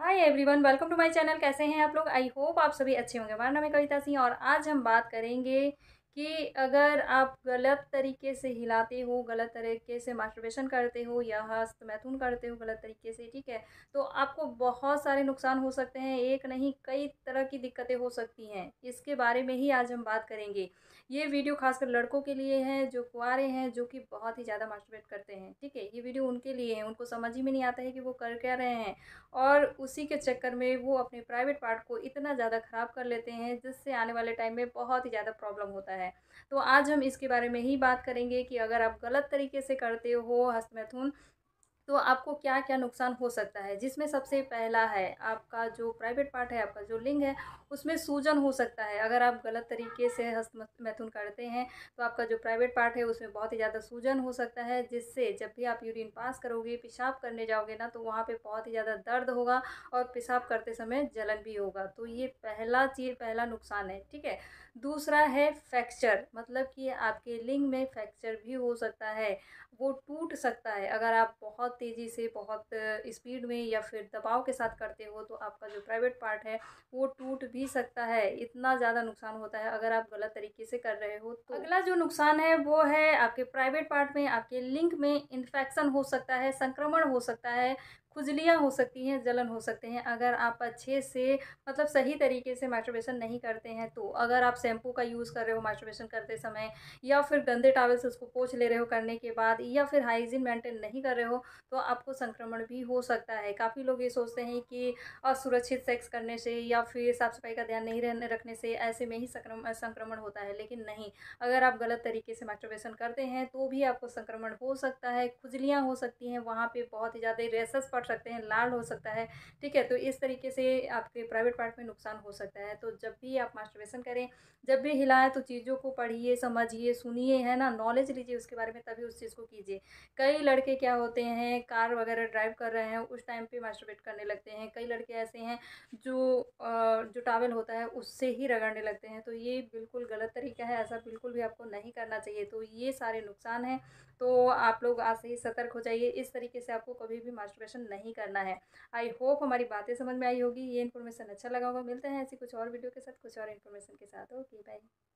hi everyone welcome to my channel कैसे हैं आप लोग आई होप आप सभी अच्छे होंगे हमारा नाम है कविता सिंह और आज हम बात करेंगे कि अगर आप गलत तरीके से हिलाते हो गलत तरीके से मास्टरबेशन करते हो या हस्त मैथुन करते हो गलत तरीके से ठीक है तो आपको बहुत सारे नुकसान हो सकते हैं एक नहीं कई तरह की दिक्कतें हो सकती हैं इसके बारे में ही आज हम बात करेंगे ये वीडियो खासकर लड़कों के लिए है जो कुआरे हैं जो कि बहुत ही ज़्यादा मास्टरबेट करते हैं ठीक है ये वीडियो उनके लिए है उनको समझ ही में नहीं आता है कि वो कर क्या रहे हैं और उसी के चक्कर में वो अपने प्राइवेट पार्ट को इतना ज़्यादा ख़राब कर लेते हैं जिससे आने वाले टाइम में बहुत ही ज़्यादा प्रॉब्लम होता है है तो आज हम इसके बारे में ही बात करेंगे कि अगर आप गलत तरीके से करते हो हस्तमैथुन तो आपको क्या क्या नुकसान हो सकता है जिसमें सबसे पहला है आपका जो प्राइवेट पार्ट है आपका जो लिंग है उसमें सूजन हो सकता है अगर आप गलत तरीके से हस्त मैथुन करते हैं तो आपका जो प्राइवेट पार्ट है उसमें बहुत ही ज़्यादा सूजन हो सकता है जिससे जब भी आप यूरिन पास करोगे पेशाब करने जाओगे ना तो वहाँ पर बहुत ही ज़्यादा दर्द होगा और पेशाब करते समय जलन भी होगा तो ये पहला चीज़ पहला नुकसान है ठीक है दूसरा है फ्रैक्चर मतलब कि आपके लिंग में फ्रैक्चर भी हो सकता है वो टूट सकता है अगर आप बहुत तेज़ी से बहुत स्पीड में या फिर दबाव के साथ करते हो तो आपका जो प्राइवेट पार्ट है वो टूट भी सकता है इतना ज़्यादा नुकसान होता है अगर आप गलत तरीके से कर रहे हो तो अगला जो नुकसान है वो है आपके प्राइवेट पार्ट में आपके लिंक में इन्फेक्शन हो सकता है संक्रमण हो सकता है खुजलियाँ हो सकती हैं जलन हो सकते हैं अगर आप अच्छे से मतलब सही तरीके से मास्टरबेशन नहीं करते हैं तो अगर आप शैम्पू का यूज़ कर रहे हो मास्टरबेशन करते समय या फिर गंदे टावल से उसको पोछ ले रहे हो करने के बाद या फिर हाइजीन मेंटेन नहीं कर रहे हो तो आपको संक्रमण भी हो सकता है काफ़ी लोग ये सोचते हैं कि असुरक्षित सेक्स करने से या फिर साफ़ सफाई का ध्यान नहीं रहने रखने से ऐसे में ही संक्रमण संक्रमण होता है लेकिन नहीं अगर आप गलत तरीके से मास्टरबेशन करते हैं तो भी आपको संक्रमण हो सकता है खुजलियाँ हो सकती हैं वहाँ पर बहुत ही ज़्यादा रेसस पड़ सकते हैं लाल हो सकता है ठीक है तो इस तरीके से आपके प्राइवेट पार्ट में नुकसान हो सकता है तो जब भी आप मास्टरबेशन करें जब भी हिलाएं तो चीज़ों को पढ़िए समझिए सुनिए है ना नॉलेज लीजिए उसके बारे में तभी उस चीज़ को कीजिए कई लड़के क्या होते हैं कार वगैरह ड्राइव कर रहे हैं उस टाइम पर मास्टरबेट करने लगते हैं कई लड़के ऐसे हैं जो आ, जो टावल होता है उससे ही रगड़ने लगते हैं तो ये बिल्कुल गलत तरीका है ऐसा बिल्कुल भी आपको नहीं करना चाहिए तो ये सारे नुकसान हैं तो आप लोग आज से ही सतर्क हो जाइए इस तरीके से आपको कभी भी मास्टरबेशन नहीं करना है आई होप हमारी बातें समझ में आई होगी ये इन्फॉर्मेशन अच्छा लगा होगा मिलते हैं ऐसी कुछ और वीडियो के साथ कुछ और इन्फॉर्मेशन के साथ ओके बाय